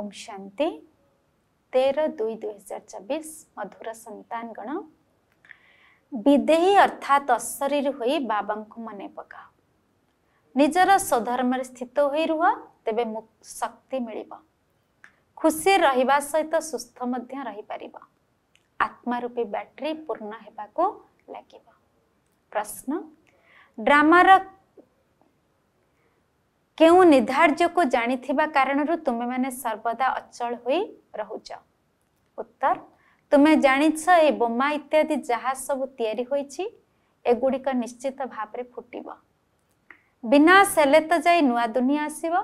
ओम शांति तेरह दुई दुईार चबिश मधुर संतान गण विदेही अर्थात अशरीर हो बाबा को मन पका निजर स्वधर्म स्थित हो रुह तेज शक्ति मिल खुशी रहा सहित सुस्थ रही आत्मारूपी बैटरी पूर्ण होगा लगे प्रश्न ड्रामार କେଉଁ ନିର୍ଦ୍ଧାର୍ଯ୍ୟକୁ ଜାଣିଥିବା କାରଣରୁ ତୁମେ ମାନେ ସର୍ବଦା ଅଚଳ ହୋଇ ରହୁଛ ଉତ୍ତର ତୁମେ ଜାଣିଛ ଏ ବୋମା ଇତ୍ୟାଦି ଯାହା ସବୁ ତିଆରି ହୋଇଛି ଏଗୁଡ଼ିକ ନିଶ୍ଚିତ ଭାବରେ ଫୁଟିବ ବିନାଶ ହେଲେ ତ ଯାଇ ନୂଆ ଦୁନିଆ ଆସିବ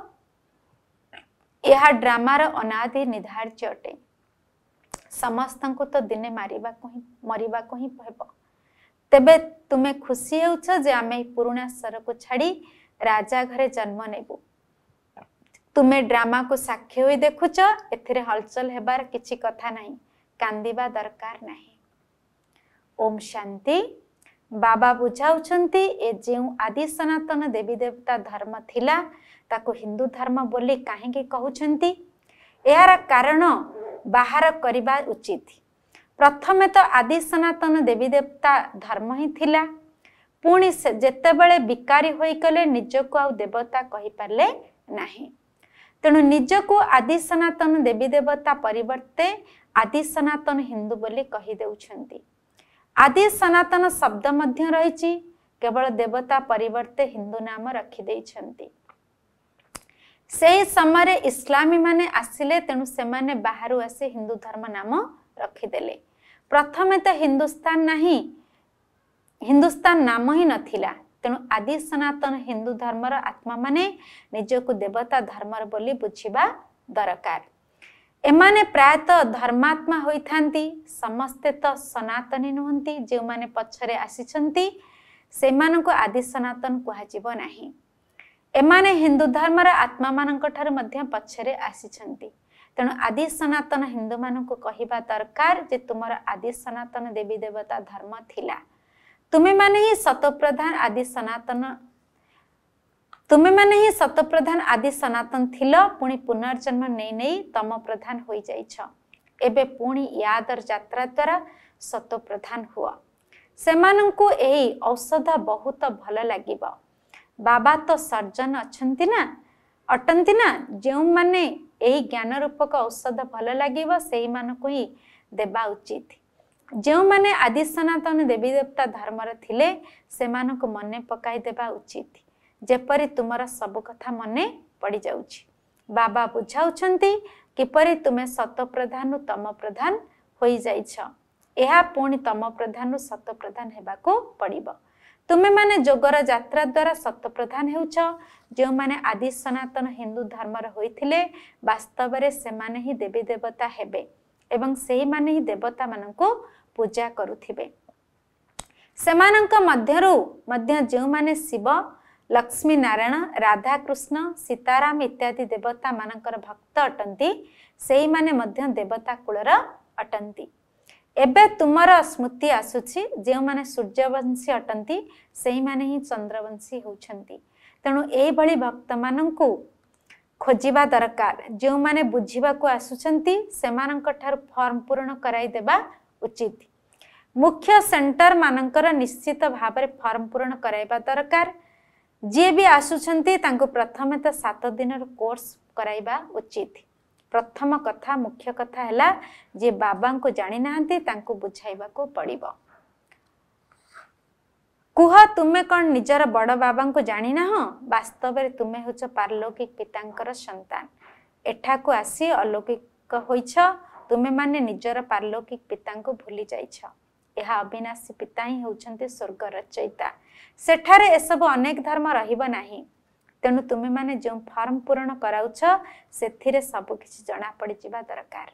ଏହା ଡ୍ରାମାର ଅନାଦି ନିର୍ଦ୍ଧାର୍ଯ୍ୟ ଅଟେ ସମସ୍ତଙ୍କୁ ତ ଦିନେ ମାରିବାକୁ ହିଁ ମରିବାକୁ ହିଁ ହେବ ତେବେ ତୁମେ ଖୁସି ହେଉଛ ଯେ ଆମେ ପୁରୁଣା ସ୍ତରକୁ ଛାଡ଼ି ରାଜା ଘରେ ଜନ୍ମ ନେବୁ ତୁମେ ଡ୍ରାମାକୁ ସାକ୍ଷୀ ହୋଇ ଦେଖୁଛ ଏଥିରେ ହଲଚଲ ହେବାର କିଛି କଥା ନାହିଁ କାନ୍ଦିବା ଦରକାର ନାହିଁ ଓମ୍ ଶାନ୍ତି ବାବା ବୁଝାଉଛନ୍ତି ଏ ଯେଉଁ ଆଦି ସନାତନ ଦେବୀ ଦେବତା ଧର୍ମ ଥିଲା ତାକୁ ହିନ୍ଦୁ ଧର୍ମ ବୋଲି କାହିଁକି କହୁଛନ୍ତି ଏହାର କାରଣ ବାହାର କରିବା ଉଚିତ ପ୍ରଥମେ ତ ଆଦି ସନାତନ ଦେବୀ ଦେବତା ଧର୍ମ ହିଁ ଥିଲା ପୁଣି ସେ ଯେତେବେଳେ ବିକାରୀ ହୋଇଗଲେ ନିଜକୁ ଆଉ ଦେବତା କହିପାରିଲେ ନାହିଁ ତେଣୁ ନିଜକୁ ଆଦି ସନାତନ ଦେବୀ ଦେବତା ପରିବର୍ତ୍ତେ ଆଦି ସନାତନ ହିନ୍ଦୁ ବୋଲି କହିଦେଉଛନ୍ତି ଆଦି ସନାତନ ଶବ୍ଦ ମଧ୍ୟ ରହିଛି କେବଳ ଦେବତା ପରିବର୍ତ୍ତେ ହିନ୍ଦୁ ନାମ ରଖିଦେଇଛନ୍ତି ସେହି ସମୟରେ ଇସଲାମୀମାନେ ଆସିଲେ ତେଣୁ ସେମାନେ ବାହାରୁ ଆସି ହିନ୍ଦୁ ଧର୍ମ ନାମ ରଖିଦେଲେ ପ୍ରଥମେ ତ ହିନ୍ଦୁସ୍ତାନ ନାହିଁ ହିନ୍ଦୁସ୍ତାନ ନାମ ହିଁ ନଥିଲା ତେଣୁ ଆଦି ସନାତନ ହିନ୍ଦୁ ଧର୍ମର ଆତ୍ମାମାନେ ନିଜକୁ ଦେବତା ଧର୍ମର ବୋଲି ବୁଝିବା ଦରକାର ଏମାନେ ପ୍ରାୟତଃ ଧର୍ମାତ୍ମା ହୋଇଥାନ୍ତି ସମସ୍ତେ ତ ସନାତନୀ ନୁହନ୍ତି ଯେଉଁମାନେ ପଛରେ ଆସିଛନ୍ତି ସେମାନଙ୍କୁ ଆଦି ସନାତନ କୁହାଯିବ ନାହିଁ ଏମାନେ ହିନ୍ଦୁ ଧର୍ମର ଆତ୍ମାମାନଙ୍କ ଠାରୁ ମଧ୍ୟ ପଛରେ ଆସିଛନ୍ତି ତେଣୁ ଆଦି ସନାତନ ହିନ୍ଦୁମାନଙ୍କୁ କହିବା ଦରକାର ଯେ ତୁମର ଆଦି ସନାତନ ଦେବୀ ଦେବତା ଧର୍ମ ଥିଲା तुम्हें सतप्रधान आदि सनातन तुम्हें सतप्रधान आदि सनातन थी पुणी पुनर्जन्म नहीं नहीं तम प्रधान हो जाए पुणी यादर जात्रा द्वारा सतप्रधान हुआ से मानू औषध बहुत भल लगे बाबा तो सर्जन अच्छा ना अटंती ना जो मैंने ज्ञान रूपक औषध भल लगे से ही देवा उचित ଯେଉଁମାନେ ଆଦି ସନାତନ ଦେବୀ ଦେବତା ଧର୍ମରେ ଥିଲେ ସେମାନଙ୍କୁ ମନେ ପକାଇ ଦେବା ଉଚିତ ଯେପରି ତୁମର ସବୁ କଥା ମନେ ପଡ଼ିଯାଉଛି ବାବା ବୁଝାଉଛନ୍ତି କିପରି ତୁମେ ସତ ପ୍ରଧାନରୁ ତମ ପ୍ରଧାନ ହୋଇଯାଇଛ ଏହା ପୁଣି ତମ ପ୍ରଧାନରୁ ସତ ପ୍ରଧାନ ହେବାକୁ ପଡ଼ିବ ତୁମେମାନେ ଯୋଗର ଯାତ୍ରା ଦ୍ୱାରା ସତ ପ୍ରଧାନ ହେଉଛ ଯେଉଁମାନେ ଆଦି ସନାତନ ହିନ୍ଦୁ ଧର୍ମର ହୋଇଥିଲେ ବାସ୍ତବରେ ସେମାନେ ହିଁ ଦେବୀ ଦେବତା ହେବେ ଏବଂ ସେହିମାନେ ହିଁ ଦେବତାମାନଙ୍କୁ ପୂଜା କରୁଥିବେ ସେମାନଙ୍କ ମଧ୍ୟରୁ ମଧ୍ୟ ଯେଉଁମାନେ ଶିବ ଲକ୍ଷ୍ମୀ ନାରାୟଣ ରାଧାକୃଷ୍ଣ ସୀତାରାମ ଇତ୍ୟାଦି ଦେବତାମାନଙ୍କର ଭକ୍ତ ଅଟନ୍ତି ସେଇମାନେ ମଧ୍ୟ ଦେବତା କୂଳର ଅଟନ୍ତି ଏବେ ତୁମର ସ୍ମୃତି ଆସୁଛି ଯେଉଁମାନେ ସୂର୍ଯ୍ୟବଂଶୀ ଅଟନ୍ତି ସେଇମାନେ ହିଁ ଚନ୍ଦ୍ରବଂଶୀ ହେଉଛନ୍ତି ତେଣୁ ଏଇଭଳି ଭକ୍ତମାନଙ୍କୁ ଖୋଜିବା ଦରକାର ଯେଉଁମାନେ ବୁଝିବାକୁ ଆସୁଛନ୍ତି ସେମାନଙ୍କ ଠାରୁ ଫର୍ମ ପୂରଣ କରାଇଦେବା ଉଚିତ ମୁଖ୍ୟ ସେଣ୍ଟର ମାନଙ୍କର ନିଶ୍ଚିତ ଭାବରେ ଫର୍ମ ପୂରଣ କରାଇବା ଦରକାର ଯିଏ ବି ଆସୁଛନ୍ତି ତାଙ୍କୁ ପ୍ରଥମେ ତ ସାତ ଦିନର କୋର୍ସ କରାଇବା ଉଚିତ ପ୍ରଥମ କଥା ମୁଖ୍ୟ କଥା ହେଲା ଯିଏ ବାବାଙ୍କୁ ଜାଣିନାହାନ୍ତି ତାଙ୍କୁ ବୁଝାଇବାକୁ ପଡ଼ିବ କୁହ ତୁମେ କ'ଣ ନିଜର ବଡ଼ ବାବାଙ୍କୁ ଜାଣିନାହଁ ବାସ୍ତବରେ ତୁମେ ହେଉଛ ପାରଲୌକିକ ପିତାଙ୍କର ସନ୍ତାନ ଏଠାକୁ ଆସି ଅଲୌକିକ ହୋଇଛ ତୁମେମାନେ ନିଜର ପାରଲୌକିକ ପିତାଙ୍କୁ ଭୁଲି ଯାଇଛ ଏହା ଅବିନାଶୀ ପିତା ହିଁ ହେଉଛନ୍ତି ସ୍ୱର୍ଗ ରଚୟିତା ସେଠାରେ ଏସବୁ ଅନେକ ଧର୍ମ ରହିବ ନାହିଁ ତେଣୁ ତୁମେମାନେ ଯେଉଁ ଫର୍ମ ପୂରଣ କରାଉଛ ସେଥିରେ ସବୁକିଛି ଜଣାପଡ଼ିଯିବା ଦରକାର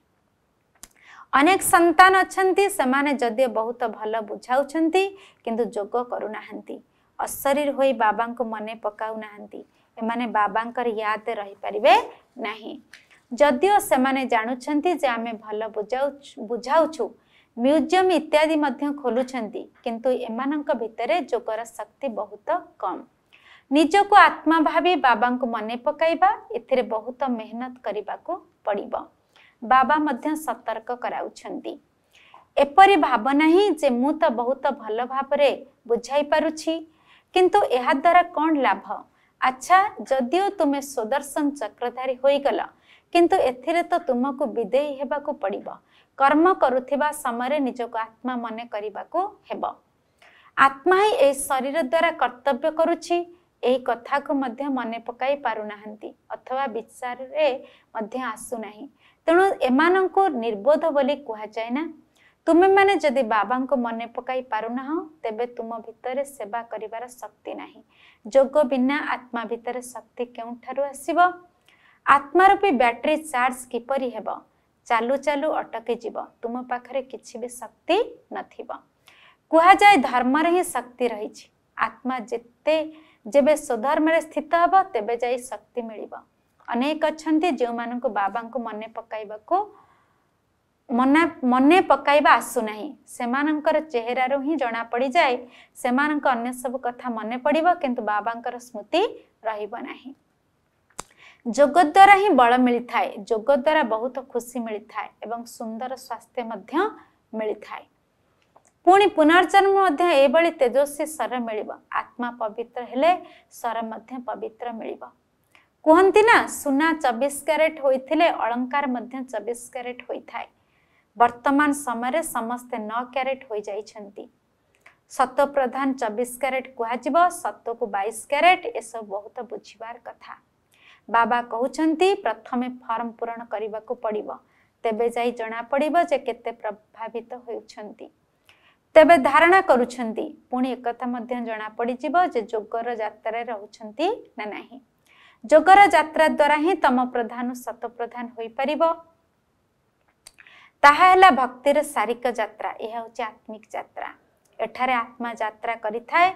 ଅନେକ ସନ୍ତାନ ଅଛନ୍ତି ସେମାନେ ଯଦିଓ ବହୁତ ଭଲ ବୁଝାଉଛନ୍ତି କିନ୍ତୁ ଯୋଗ କରୁନାହାନ୍ତି ଅଶରୀର ହୋଇ ବାବାଙ୍କୁ ମନେ ପକାଉ ନାହାନ୍ତି ଏମାନେ ବାବାଙ୍କର ୟାଦ ରହିପାରିବେ ନାହିଁ ଯଦିଓ ସେମାନେ ଜାଣୁଛନ୍ତି ଯେ ଆମେ ଭଲ ବୁଝାଉ ବୁଝାଉଛୁ ମ୍ୟୁଜିୟମ ଇତ୍ୟାଦି ମଧ୍ୟ ଖୋଲୁଛନ୍ତି କିନ୍ତୁ ଏମାନଙ୍କ ଭିତରେ ଯୋଗର ଶକ୍ତି ବହୁତ କମ୍ ନିଜକୁ ଆତ୍ମା ଭାବି ବାବାଙ୍କୁ ମନେ ପକାଇବା ଏଥିରେ ବହୁତ ମେହନତ କରିବାକୁ ପଡ଼ିବ ବାବା ମଧ୍ୟ ସତର୍କ କରାଉଛନ୍ତି ଏପରି ଭାବ ନାହିଁ ଯେ ମୁଁ ତ ବହୁତ ଭଲ ଭାବରେ ବୁଝାଇ ପାରୁଛି କିନ୍ତୁ ଏହାଦ୍ୱାରା କ'ଣ ଲାଭ ଆଚ୍ଛା ଯଦିଓ ତୁମେ ସୁଦର୍ଶନ ଚକ୍ରଧାରୀ ହୋଇଗଲ କିନ୍ତୁ ଏଥିରେ ତ ତୁମକୁ ବିଦେଇ ହେବାକୁ ପଡ଼ିବ କର୍ମ କରୁଥିବା ସମୟରେ ନିଜକୁ ଆତ୍ମା ମନେ କରିବାକୁ ହେବ ଆତ୍ମା ହିଁ ଏହି ଶରୀର ଦ୍ୱାରା କର୍ତ୍ତବ୍ୟ କରୁଛି ଏହି କଥାକୁ ମଧ୍ୟ ମନେ ପକାଇ ପାରୁନାହାନ୍ତି ଅଥବା ବିଚାରରେ ମଧ୍ୟ ଆସୁନାହିଁ ତେଣୁ ଏମାନଙ୍କୁ ନିର୍ବୋଧ ବୋଲି କୁହାଯାଏ ନା ତୁମେମାନେ ଯଦି ବାବାଙ୍କୁ ମନେ ପକାଇ ପାରୁନାହ ତେବେ ତୁମ ଭିତରେ ସେବା କରିବାର ଶକ୍ତି ନାହିଁ ଯୋଗ ବିନା ଆତ୍ମା ଭିତରେ ଶକ୍ତି କେଉଁଠାରୁ ଆସିବ आत्मारूपी बैटरी चार्ज किपर हे चलु चलु अटकी जीव तुम पाखे कि शक्ति नए धर्म ही शक्ति रही आत्मा जिते जब स्वधर्म स्थित हम तेब जा शक्ति मिलक अच्छा जो मान बाबा को मन पक मन पक आसुना से मानकर चेहर रू ही जना पड़ जाए से मान सब कथा मन पड़ कि बाबा स्मृति रही जोग द्वारा ही बल मिलता है जोग द्वारा बहुत खुशी मिलता है एवं सुंदर स्वास्थ्य मिलता पुणि पुनर्जन्म तेजस्वी स्वर मिल आत्मा पवित्र हेले स्वर मध्य पवित्र मिल कहती सुना चबीश क्यारेट होते अलंकार चबीश क्यारेट होता है बर्तमान समय समस्ते न क्यारेट हो जाती सत प्रधान चबीश क्यारेट कह सत को बैश क्यारेट यह सब बहुत बुझार कथा ବାବା କହୁଛନ୍ତି ପ୍ରଥମେ ଫର୍ମ ପୂରଣ କରିବାକୁ ପଡ଼ିବ ତେବେ ଯାଇ ଜଣାପଡ଼ିବ ଯେ କେତେ ପ୍ରଭାବିତ ହେଉଛନ୍ତି ତେବେ ଧାରଣା କରୁଛନ୍ତି ପୁଣି ଏକଥା ମଧ୍ୟ ଜଣାପଡ଼ିଯିବ ଯେ ଯୋଗର ଯାତ୍ରାରେ ରହୁଛନ୍ତି ନା ନାହିଁ ଯୋଗର ଯାତ୍ରା ଦ୍ୱାରା ହିଁ ତମ ପ୍ରଧାନ ସତପ୍ରଧାନ ହୋଇପାରିବ ତାହା ହେଲା ଭକ୍ତିର ଶାରୀରିକ ଯାତ୍ରା ଏହା ହେଉଛି ଆତ୍ମିକ ଯାତ୍ରା ଏଠାରେ ଆତ୍ମା ଯାତ୍ରା କରିଥାଏ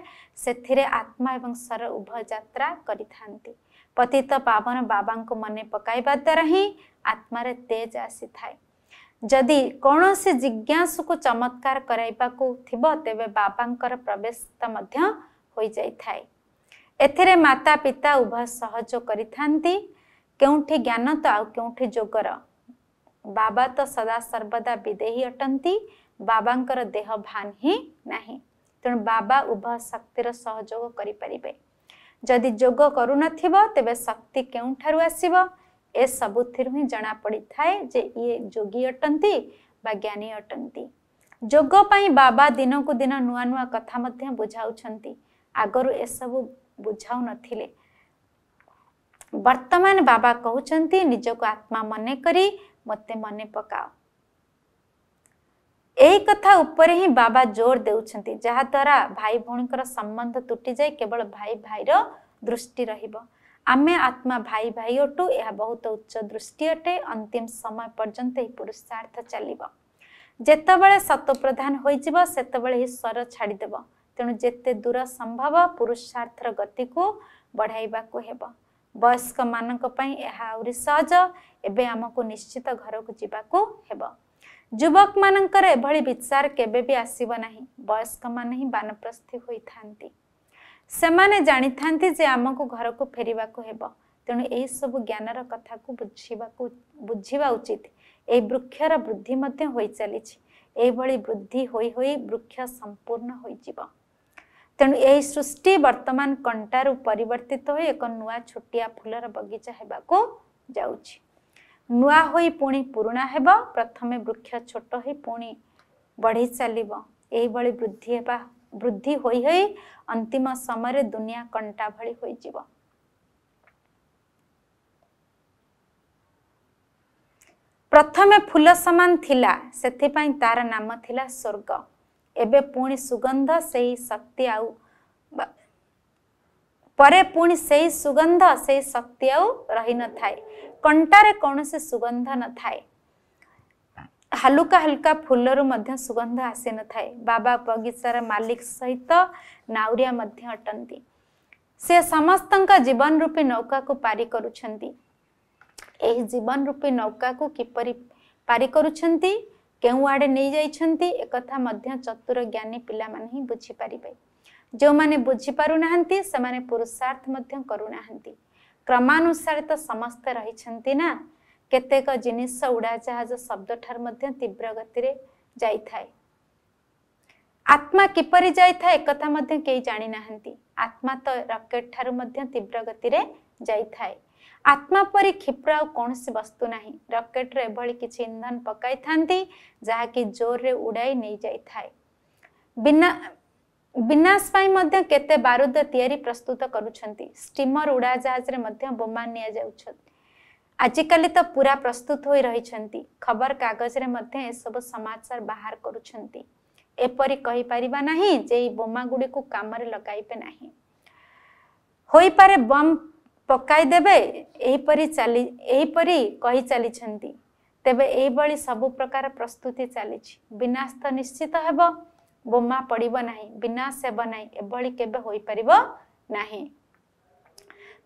ସେଥିରେ ଆତ୍ମା ଏବଂ ସ୍ୱର ଉଭୟ ଯାତ୍ରା କରିଥାନ୍ତି पतित पावन बाबा को मन पकाइवा द्वारा ही आत्मार तेज आसी थाए जदि कौन से जिज्ञास को चमत्कार कराइबा थी थिबो बाबा प्रवेश प्रवेशता माता पिता उभय सहज करिथांती ज्ञान तो आ केउठे जोगर बाबा तो सदा सर्वदा विदेही अटंती बाबा देह भान ही ना तण बाबा उभय शक्तिर सहयोग करि ଯଦି ଯୋଗ କରୁନଥିବ ତେବେ ଶକ୍ତି କେଉଁଠାରୁ ଆସିବ ଏ ସବୁଥିରୁ ହିଁ ଜଣା ପଡିଥାଏ ଯେ ଇଏ ଯୋଗୀ ଅଟନ୍ତି ବା ଜ୍ଞାନୀ ଅଟନ୍ତି ଯୋଗ ପାଇଁ ବାବା ଦିନକୁ ଦିନ ନୂଆ ନୂଆ କଥା ମଧ୍ୟ ବୁଝାଉଛନ୍ତି ଆଗରୁ ଏସବୁ ବୁଝାଉ ନଥିଲେ ବର୍ତ୍ତମାନ ବାବା କହୁଛନ୍ତି ନିଜକୁ ଆତ୍ମା ମନେ କରି ମୋତେ ମନେ ପକାଅ ଏଇ କଥା ଉପରେ ହିଁ ବାବା ଜୋର ଦେଉଛନ୍ତି ଯାହାଦ୍ୱାରା ଭାଇ ଭଉଣୀଙ୍କର ସମ୍ବନ୍ଧ ତୁଟି ଯାଇ କେବଳ ଭାଇ ଭାଇର ଦୃଷ୍ଟି ରହିବ ଆମେ ଆତ୍ମା ଭାଇ ଭାଇ ଅଟୁ ଏହା ବହୁତ ଉଚ୍ଚ ଦୃଷ୍ଟି ଅଟେ ଅନ୍ତିମ ସମୟ ପର୍ଯ୍ୟନ୍ତ ଏହି ପୁରୁଷାର୍ଥ ଚାଲିବ ଯେତେବେଳେ ସତପ୍ରଧାନ ହୋଇଯିବ ସେତେବେଳେ ହିଁ ସ୍ୱର ଛାଡ଼ିଦେବ ତେଣୁ ଯେତେ ଦୂର ସମ୍ଭବ ପୁରୁଷାର୍ଥର ଗତିକୁ ବଢ଼ାଇବାକୁ ହେବ ବୟସ୍କମାନଙ୍କ ପାଇଁ ଏହା ଆହୁରି ସହଜ ଏବେ ଆମକୁ ନିଶ୍ଚିତ ଘରକୁ ଯିବାକୁ ହେବ ଯୁବକମାନଙ୍କର ଏଭଳି ବିଚାର କେବେ ବି ଆସିବ ନାହିଁ ବୟସ୍କମାନେ ହିଁ ବାନପ୍ରସ୍ଥି ହୋଇଥାନ୍ତି ସେମାନେ ଜାଣିଥାନ୍ତି ଯେ ଆମକୁ ଘରକୁ ଫେରିବାକୁ ହେବ ତେଣୁ ଏହିସବୁ ଜ୍ଞାନର କଥାକୁ ବୁଝିବାକୁ ବୁଝିବା ଉଚିତ ଏହି ବୃକ୍ଷର ବୃଦ୍ଧି ମଧ୍ୟ ହୋଇଚାଲିଛି ଏହିଭଳି ବୃଦ୍ଧି ହୋଇ ହୋଇ ବୃକ୍ଷ ସମ୍ପୂର୍ଣ୍ଣ ହୋଇଯିବ ତେଣୁ ଏହି ସୃଷ୍ଟି ବର୍ତ୍ତମାନ କଣ୍ଟାରୁ ପରିବର୍ତ୍ତିତ ହୋଇ ଏକ ନୂଆ ଛୋଟିଆ ଫୁଲର ବଗିଚା ହେବାକୁ ଯାଉଛି ନୂଆ ହୋଇ ପୁଣି ପୁରୁଣା ହେବ ପ୍ରଥମେ ବୃକ୍ଷ ଛୋଟ ହୋଇ ପୁଣି ବଢ଼ି ଚାଲିବ ଏହିଭଳି ବୃଦ୍ଧି ହେବା ବୃଦ୍ଧି ହୋଇ ହୋଇ ଅନ୍ତିମ ସମୟରେ ଦୁନିଆ କଣ୍ଟା ଭଳି ହୋଇଯିବ ପ୍ରଥମେ ଫୁଲ ସମାନ ଥିଲା ସେଥିପାଇଁ ତାର ନାମ ଥିଲା ସ୍ୱର୍ଗ ଏବେ ପୁଣି ସୁଗନ୍ଧ ସେଇ ଶକ୍ତି ଆଉ ପରେ ପୁଣି ସେଇ ସୁଗନ୍ଧ ସେଇ ଶକ୍ତି ଆଉ ରହିନଥାଏ କଣ୍ଟାରେ କୌଣସି ସୁଗନ୍ଧ ନଥାଏ ହାଲୁକା ହାଲୁକା ଫୁଲରୁ ମଧ୍ୟ ସୁଗନ୍ଧ ଆସିନଥାଏ ବାବା ବଗିଚାର ମାଲିକ ସହିତ ନାଉରିଆ ମଧ୍ୟ ଅଟନ୍ତି ସେ ସମସ୍ତଙ୍କ ଜୀବନରୂପୀ ନୌକାକୁ ପାରି କରୁଛନ୍ତି ଏହି ଜୀବନରୂପୀ ନୌକାକୁ କିପରି ପାରି କରୁଛନ୍ତି କେଉଁ ଆଡ଼େ ନେଇଯାଇଛନ୍ତି ଏକଥା ମଧ୍ୟ ଚତୁର ଜ୍ଞାନୀ ପିଲାମାନେ ହିଁ ବୁଝିପାରିବେ ଯେଉଁମାନେ ବୁଝିପାରୁନାହାନ୍ତି ସେମାନେ ପୁରୁଷାର୍ଥ ମଧ୍ୟ କରୁନାହାନ୍ତି କ୍ରମାନୁସାରେ ତ ସମସ୍ତେ ରହିଛନ୍ତି ନା କେତେକ ଜିନିଷ ଉଡ଼ାଜାହାଜ ଶବ୍ଦଠାରୁ ମଧ୍ୟ ତୀବ୍ର ଗତିରେ ଯାଇଥାଏ ଆତ୍ମା କିପରି ଯାଇଥାଏ ଏକଥା ମଧ୍ୟ କେହି ଜାଣିନାହାନ୍ତି ଆତ୍ମା ତ ରକେଟ୍ ଠାରୁ ମଧ୍ୟ ତୀବ୍ର ଗତିରେ ଯାଇଥାଏ ଆତ୍ମା ପରି କ୍ଷିପ୍ର ଆଉ କୌଣସି ବସ୍ତୁ ନାହିଁ ରକେଟ୍ର ଏଭଳି କିଛି ଇନ୍ଧନ ପକାଇଥାନ୍ତି ଯାହାକି ଜୋରରେ ଉଡ଼ାଇ ନେଇଯାଇଥାଏ ବିନା ବିନାଶ ପାଇଁ ମଧ୍ୟ କେତେ ବାରୁଦ ତିଆରି ପ୍ରସ୍ତୁତ କରୁଛନ୍ତି ଷ୍ଟିମର ଉଡ଼ାଜାହାଜରେ ମଧ୍ୟ ବୋମା ନିଆଯାଉଛନ୍ତି ଆଜିକାଲି ତ ପୁରା ପ୍ରସ୍ତୁତ ହୋଇ ରହିଛନ୍ତି ଖବରକାଗଜରେ ମଧ୍ୟ ଏସବୁ ସମାଚାର ବାହାର କରୁଛନ୍ତି ଏପରି କହିପାରିବା ନାହିଁ ଯେ ଏଇ ବୋମାଗୁଡ଼ିକୁ କାମରେ ଲଗାଇବେ ନାହିଁ ହୋଇପାରେ ବମ୍ ପକାଇଦେବେ ଏହିପରି ଚାଲି ଏହିପରି କହି ଚାଲିଛନ୍ତି ତେବେ ଏହିଭଳି ସବୁ ପ୍ରକାର ପ୍ରସ୍ତୁତି ଚାଲିଛି ବିନାଶ ତ ନିଶ୍ଚିତ ହେବ ବୋମା ପଡିବ ନାହିଁ ବିନାଶ ହେବ ନାହିଁ ଏଭଳି କେବେ ହୋଇପାରିବ ନାହିଁ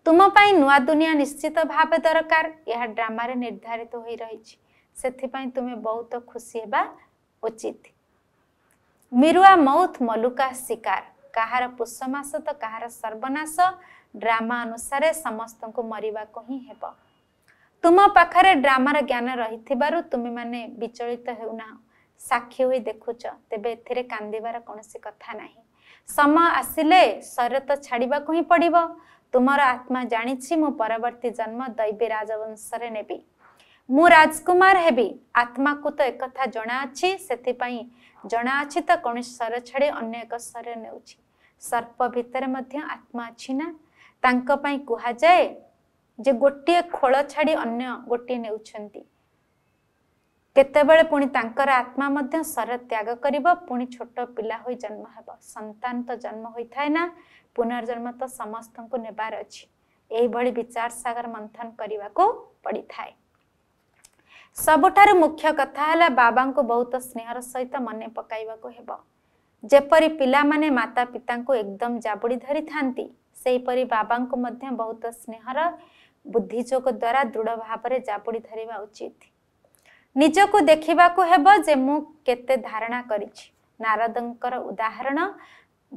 ତୁମ ପାଇଁ ନୂଆ ଦୁନିଆ ନିଶ୍ଚିତ ଭାବେ ଦରକାର ଏହା ଡ୍ରାମାରେ ନିର୍ଦ୍ଧାରିତ ହୋଇ ରହିଛି ସେଥିପାଇଁ ତୁମେ ବହୁତ ଖୁସି ହେବା ଉଚିତ ମିରୁଆ ମଉଥ ମଲୁକା ଶିକାର କାହାର ପୁଷମାସ ତ କାହାର ସର୍ବନାଶ ଡ୍ରାମା ଅନୁସାରେ ସମସ୍ତଙ୍କୁ ମରିବାକୁ ହିଁ ହେବ ତୁମ ପାଖରେ ଡ୍ରାମାର ଜ୍ଞାନ ରହିଥିବାରୁ ତୁମେମାନେ ବିଚଳିତ ହେଉନାହୁଁ ସାକ୍ଷୀ ହୋଇ ଦେଖୁଛ ତେବେ ଏଥିରେ କାନ୍ଦିବାର କୌଣସି କଥା ନାହିଁ ସମୟ ଆସିଲେ ଶରୀର ତ ଛାଡ଼ିବାକୁ ହିଁ ପଡ଼ିବ ତୁମର ଆତ୍ମା ଜାଣିଛି ମୁଁ ପରବର୍ତ୍ତୀ ଜନ୍ମ ଦୈବୀ ରାଜବଂଶରେ ନେବି ମୁଁ ରାଜକୁମାର ହେବି ଆତ୍ମାକୁ ତ ଏକଥା ଜଣା ଅଛି ସେଥିପାଇଁ ଜଣାଅଛି ତ କୌଣସି ସ୍ୱର ଛାଡ଼ି ଅନ୍ୟ ଏକ ସ୍ୱର ନେଉଛି ସର୍ପ ଭିତରେ ମଧ୍ୟ ଆତ୍ମା ଅଛି ନା ତାଙ୍କ ପାଇଁ କୁହାଯାଏ ଯେ ଗୋଟିଏ ଖୋଳ ଛାଡ଼ି ଅନ୍ୟ ଗୋଟିଏ ନେଉଛନ୍ତି କେତେବେଳେ ପୁଣି ତାଙ୍କର ଆତ୍ମା ମଧ୍ୟ ଶରୀର ତ୍ୟାଗ କରିବ ପୁଣି ଛୋଟ ପିଲା ହୋଇ ଜନ୍ମ ହେବ ସନ୍ତାନ ତ ଜନ୍ମ ହୋଇଥାଏ ନା ପୁନର୍ଜନ୍ମ ତ ସମସ୍ତଙ୍କୁ ନେବାର ଅଛି ଏହିଭଳି ବିଚାର ସାଗର ମନ୍ଥନ କରିବାକୁ ପଡ଼ିଥାଏ ସବୁଠାରୁ ମୁଖ୍ୟ କଥା ହେଲା ବାବାଙ୍କୁ ବହୁତ ସ୍ନେହର ସହିତ ମନେ ପକାଇବାକୁ ହେବ ଯେପରି ପିଲାମାନେ ମାତା ପିତାଙ୍କୁ ଏକଦମ ଜାବୁଡ଼ି ଧରିଥାନ୍ତି ସେହିପରି ବାବାଙ୍କୁ ମଧ୍ୟ ବହୁତ ସ୍ନେହର ବୁଦ୍ଧିଯୋଗ ଦ୍ୱାରା ଦୃଢ଼ ଭାବରେ ଜାବୁଡ଼ି ଧରିବା ଉଚିତ ନିଜକୁ ଦେଖିବାକୁ ହେବ ଯେ ମୁଁ କେତେ ଧାରଣା କରିଛି ନାରଦଙ୍କର ଉଦାହରଣ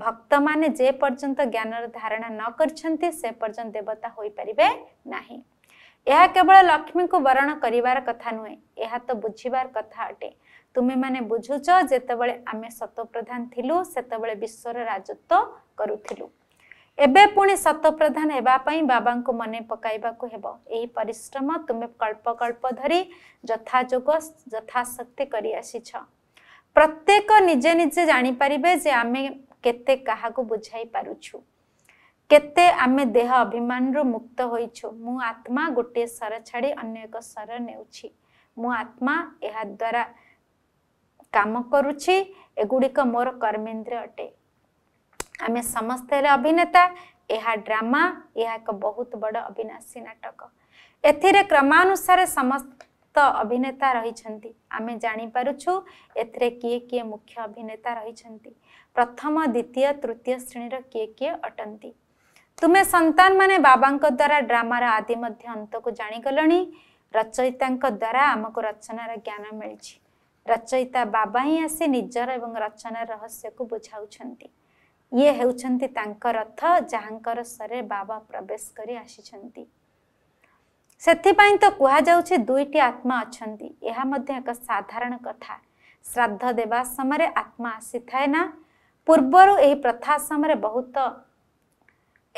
ଭକ୍ତମାନେ ଯେପର୍ଯ୍ୟନ୍ତ ଜ୍ଞାନର ଧାରଣା ନ କରିଛନ୍ତି ସେ ପର୍ଯ୍ୟନ୍ତ ଦେବତା ହୋଇପାରିବେ ନାହିଁ ଏହା କେବଳ ଲକ୍ଷ୍ମୀଙ୍କୁ ବରଣ କରିବାର କଥା ନୁହେଁ ଏହା ତ ବୁଝିବାର କଥା ଅଟେ ତୁମେମାନେ ବୁଝୁଛ ଯେତେବେଳେ ଆମେ ସତ ପ୍ରଧାନ ଥିଲୁ ସେତେବେଳେ ବିଶ୍ୱର ରାଜତ୍ୱ କରୁଥିଲୁ ଏବେ ପୁଣି ସତପ୍ରଧାନ ହେବା ପାଇଁ ବାବାଙ୍କୁ ମନେ ପକାଇବାକୁ ହେବ ଏହି ପରିଶ୍ରମ ତୁମେ କଳ୍ପ କଳ୍ପ ଧରି ଯଥାଯୋଗ ଯଥାଶକ୍ତି କରିଆସିଛ ପ୍ରତ୍ୟେକ ନିଜେ ନିଜେ ଜାଣିପାରିବେ ଯେ ଆମେ କେତେ କାହାକୁ ବୁଝାଇ ପାରୁଛୁ କେତେ ଆମେ ଦେହ ଅଭିମାନରୁ ମୁକ୍ତ ହୋଇଛୁ ମୁଁ ଆତ୍ମା ଗୋଟିଏ ସ୍ୱର ଛାଡ଼ି ଅନ୍ୟ ଏକ ସ୍ୱର ନେଉଛି ମୁଁ ଆତ୍ମା ଏହାଦ୍ୱାରା କାମ କରୁଛି ଏଗୁଡ଼ିକ ମୋର କର୍ମେନ୍ଦ୍ରିୟ ଅଟେ ଆମେ ସମସ୍ତେ ଅଭିନେତା ଏହା ଡ୍ରାମା ଏହା ଏକ ବହୁତ ବଡ଼ ଅବିନାଶୀ ନାଟକ ଏଥିରେ କ୍ରମାନୁସାରେ ସମସ୍ତ ଅଭିନେତା ରହିଛନ୍ତି ଆମେ ଜାଣିପାରୁଛୁ ଏଥିରେ କିଏ କିଏ ମୁଖ୍ୟ ଅଭିନେତା ରହିଛନ୍ତି ପ୍ରଥମ ଦ୍ୱିତୀୟ ତୃତୀୟ ଶ୍ରେଣୀର କିଏ କିଏ ଅଟନ୍ତି ତୁମେ ସନ୍ତାନମାନେ ବାବାଙ୍କ ଦ୍ୱାରା ଡ୍ରାମାର ଆଦି ମଧ୍ୟ ଅନ୍ତକୁ ଜାଣିଗଲଣି ରଚୟିତାଙ୍କ ଦ୍ୱାରା ଆମକୁ ରଚନାର ଜ୍ଞାନ ମିଳିଛି ରଚୟିତା ବାବା ହିଁ ଆସି ନିଜର ଏବଂ ରଚନା ରହସ୍ୟକୁ ବୁଝାଉଛନ୍ତି ଇଏ ହେଉଛନ୍ତି ତାଙ୍କ ରଥ ଯାହାଙ୍କର ସ୍ୱରେ ବାବା ପ୍ରବେଶ କରି ଆସିଛନ୍ତି ସେଥିପାଇଁ ତ କୁହାଯାଉଛି ଦୁଇଟି ଆତ୍ମା ଅଛନ୍ତି ଏହା ମଧ୍ୟ ଏକ ସାଧାରଣ କଥା ଶ୍ରାଦ୍ଧ ଦେବା ସମୟରେ ଆତ୍ମା ଆସିଥାଏ ନା ପୂର୍ବରୁ ଏହି ପ୍ରଥା ସମୟରେ ବହୁତ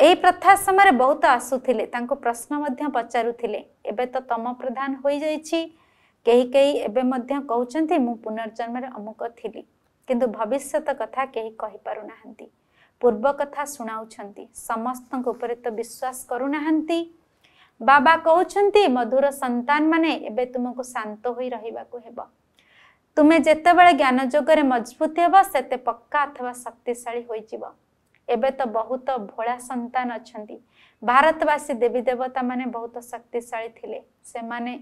ଏହି ପ୍ରଥା ସମୟରେ ବହୁତ ଆସୁଥିଲେ ତାଙ୍କୁ ପ୍ରଶ୍ନ ମଧ୍ୟ ପଚାରୁଥିଲେ ଏବେ ତ ତମ ପ୍ରଧାନ ହୋଇଯାଇଛି କେହି କେହି ଏବେ ମଧ୍ୟ କହୁଛନ୍ତି ମୁଁ ପୁନର୍ଜନ୍ମରେ ଅମୁକ ଥିଲି କିନ୍ତୁ ଭବିଷ୍ୟତ କଥା କେହି କହିପାରୁନାହାନ୍ତି पूर्व कथा शुणाऊंट समस्त तो विश्वास करूना बाबा कहते मधुर संतान माने मान तुमको शांत हो रहा तुम्हें जिते बड़े ज्ञान जुगे मजबूत हे से पक्का अथवा शक्तिशाली हो तो बहुत भोला सतान अच्छा भारतवासी देवी देवता मान बहुत शक्तिशाली थे से मैंने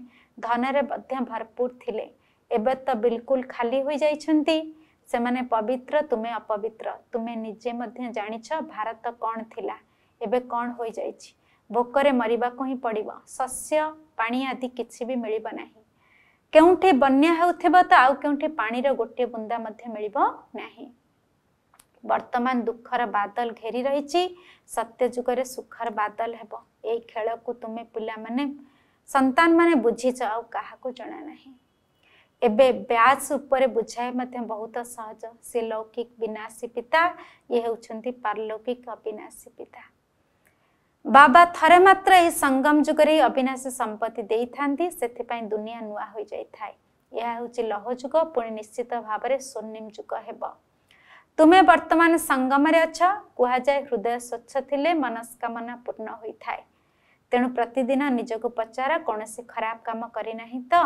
धनरे भरपूर थे एवं तो बिलकुल खाली हो जाती ସେମାନେ ପବିତ୍ର ତୁମେ ଅପବିତ୍ର ତୁମେ ନିଜେ ମଧ୍ୟ ଜାଣିଛ ଭାରତ କ'ଣ ଥିଲା ଏବେ କ'ଣ ହୋଇଯାଇଛି ଭୋକରେ ମରିବାକୁ ହିଁ ପଡ଼ିବ ଶସ୍ୟ ପାଣି ଆଦି କିଛି ବି ମିଳିବ ନାହିଁ କେଉଁଠି ବନ୍ୟା ହେଉଥିବ ତ ଆଉ କେଉଁଠି ପାଣିର ଗୋଟିଏ ବୁନ୍ଦା ମଧ୍ୟ ମିଳିବ ନାହିଁ ବର୍ତ୍ତମାନ ଦୁଃଖର ବାଦଲ ଘେରି ରହିଛି ସତ୍ୟ ଯୁଗରେ ସୁଖର ବାଦଲ ହେବ ଏଇ ଖେଳକୁ ତୁମେ ପିଲାମାନେ ସନ୍ତାନମାନେ ବୁଝିଛ ଆଉ କାହାକୁ ଜଣା ନାହିଁ ଏବେ ବ୍ୟାଚ୍ ଉପରେ ବୁଝାଏ ମଧ୍ୟ ବହୁତ ସହଜ ସେ ଲୌକିକ ବିନାଶୀ ପିତା ଇଏ ହେଉଛନ୍ତି ପାରଲୌକିକ ଅବିନାଶୀ ପିତା ବାବା ଥରେ ମାତ୍ର ଏହି ସଙ୍ଗମ ଯୁଗରେ ଅବିନାଶୀ ସମ୍ପତ୍ତି ଦେଇଥାନ୍ତି ସେଥିପାଇଁ ଦୁନିଆ ନୂଆ ହୋଇଯାଇଥାଏ ଏହା ହେଉଛି ଲୌହ ଯୁଗ ପୁଣି ନିଶ୍ଚିତ ଭାବରେ ସ୍ୱର୍ଣ୍ଣିମ ଯୁଗ ହେବ ତୁମେ ବର୍ତ୍ତମାନ ସଙ୍ଗମରେ ଅଛ କୁହାଯାଏ ହୃଦୟ ସ୍ୱଚ୍ଛ ଥିଲେ ମନସ୍କାମନା ପୂର୍ଣ୍ଣ ହୋଇଥାଏ ତେଣୁ ପ୍ରତିଦିନ ନିଜକୁ ପଚାର କୌଣସି ଖରାପ କାମ କରିନାହିଁ ତ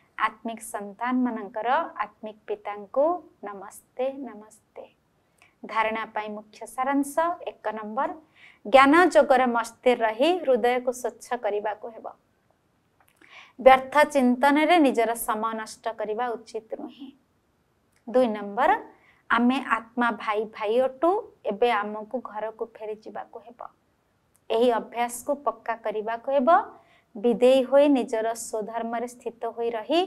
आत्मिक संतान मान आत्मिक पिता नमस्ते नमस्ते धारणापी मुख्य सारांश एक नंबर ज्ञान जगर मस्ती रही हृदय को स्वच्छ करने को व्यर्थ चिंतन निजर समय नष्ट उचित नुह दुई नंबर आम आत्मा भाई भाई अटू एवं आम को घर को फेरी जावाक अभ्यास को पक्का करने को ବିଦେୟୀ ହୋଇ ନିଜର ସ୍ୱଧର୍ମରେ ସ୍ଥିତ ହୋଇ ରହି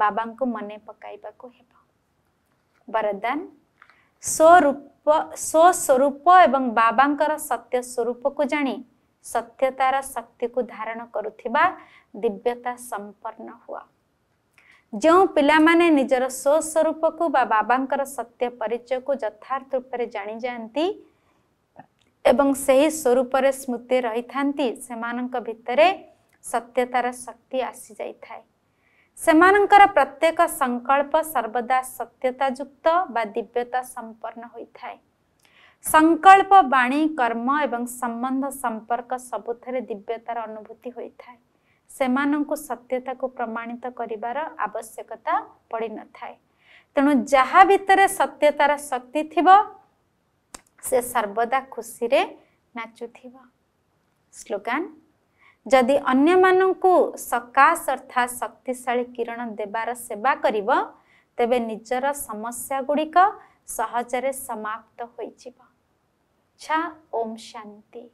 ବାବାଙ୍କୁ ମନେ ପକାଇବାକୁ ହେବ ବରଦାନ ସ୍ୱରୂପ ସ୍ୱସ୍ୱରୂପ ଏବଂ ବାବାଙ୍କର ସତ୍ୟ ସ୍ୱରୂପକୁ ଜାଣି ସତ୍ୟତାର ଶକ୍ତିକୁ ଧାରଣ କରୁଥିବା ଦିବ୍ୟତା ସମ୍ପନ୍ନ ହୁଅ ଯେଉଁ ପିଲାମାନେ ନିଜର ସ୍ୱସ୍ୱରୂପକୁ ବା ବାବାଙ୍କର ସତ୍ୟ ପରିଚୟକୁ ଯଥାର୍ଥ ରୂପରେ ଜାଣିଯାଆନ୍ତି ଏବଂ ସେହି ସ୍ୱରୂପରେ ସ୍ମୃତି ରହିଥାନ୍ତି ସେମାନଙ୍କ ଭିତରେ ସତ୍ୟତାର ଶକ୍ତି ଆସିଯାଇଥାଏ ସେମାନଙ୍କର ପ୍ରତ୍ୟେକ ସଂକଳ୍ପ ସର୍ବଦା ସତ୍ୟତା ଯୁକ୍ତ ବା ଦିବ୍ୟତା ସମ୍ପନ୍ନ ହୋଇଥାଏ ସଂକଳ୍ପ ବାଣୀ କର୍ମ ଏବଂ ସମ୍ବନ୍ଧ ସମ୍ପର୍କ ସବୁଥିରେ ଦିବ୍ୟତାର ଅନୁଭୂତି ହୋଇଥାଏ ସେମାନଙ୍କୁ ସତ୍ୟତାକୁ ପ୍ରମାଣିତ କରିବାର ଆବଶ୍ୟକତା ପଡ଼ିନଥାଏ ତେଣୁ ଯାହା ଭିତରେ ସତ୍ୟତାର ଶକ୍ତି ଥିବ ସେ ସର୍ବଦା ଖୁସିରେ ନାଚୁଥିବ ସ୍ଲୋଗାନ୍ ଯଦି ଅନ୍ୟମାନଙ୍କୁ ସକାଶ ଅର୍ଥାତ୍ ଶକ୍ତିଶାଳୀ କିରଣ ଦେବାର ସେବା କରିବ ତେବେ ନିଜର ସମସ୍ୟା ଗୁଡ଼ିକ ସହଜରେ ସମାପ୍ତ ହୋଇଯିବ ଛା ଓମ୍ ଶାନ୍ତି